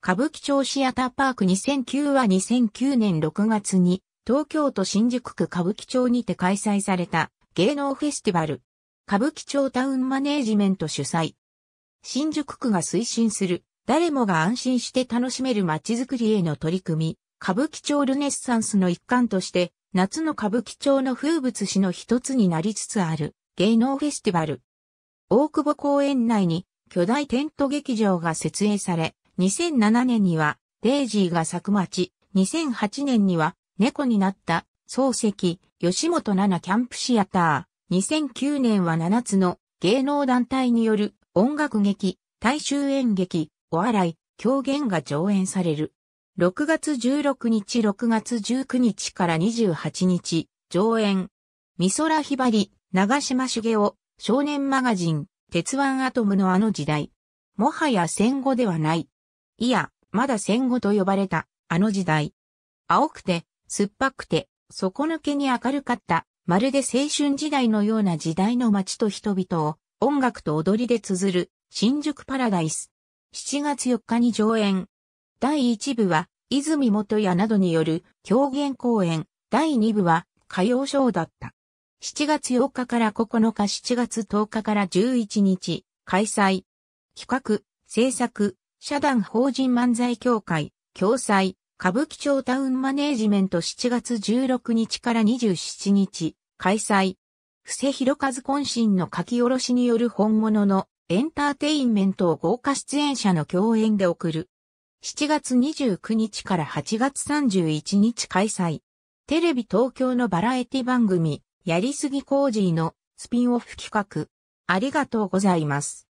歌舞伎町シアターパーク2009は2009年6月に東京都新宿区歌舞伎町にて開催された芸能フェスティバル歌舞伎町タウンマネージメント主催。新宿区が推進する誰もが安心して楽しめる街づくりへの取り組み歌舞伎町ルネッサンスの一環として夏の歌舞伎町の風物詩の一つになりつつある芸能フェスティバル。大久保公園内に巨大テント劇場が設営され、2007年には、デイジーが咲く街、2008年には、猫になった、漱石、吉本七キャンプシアター、2009年は7つの芸能団体による音楽劇、大衆演劇、お笑い、狂言が上演される。6月16日、6月19日から28日、上演。美空ひばり、長島茂雄、少年マガジン、鉄腕アトムのあの時代。もはや戦後ではない。いや、まだ戦後と呼ばれた、あの時代。青くて、酸っぱくて、底抜けに明るかった、まるで青春時代のような時代の街と人々を、音楽と踊りで綴る、新宿パラダイス。7月4日に上演。第1部は、泉元屋などによる狂言公演。第2部は、歌謡ショーだった。7月8日から9日、7月10日から11日、開催。企画、制作、社団法人漫才協会、共催、歌舞伎町タウンマネージメント7月16日から27日、開催。布施広和渾身の書き下ろしによる本物のエンターテインメントを豪華出演者の共演で送る。7月29日から8月31日開催。テレビ東京のバラエティ番組、やりすぎコージーのスピンオフ企画。ありがとうございます。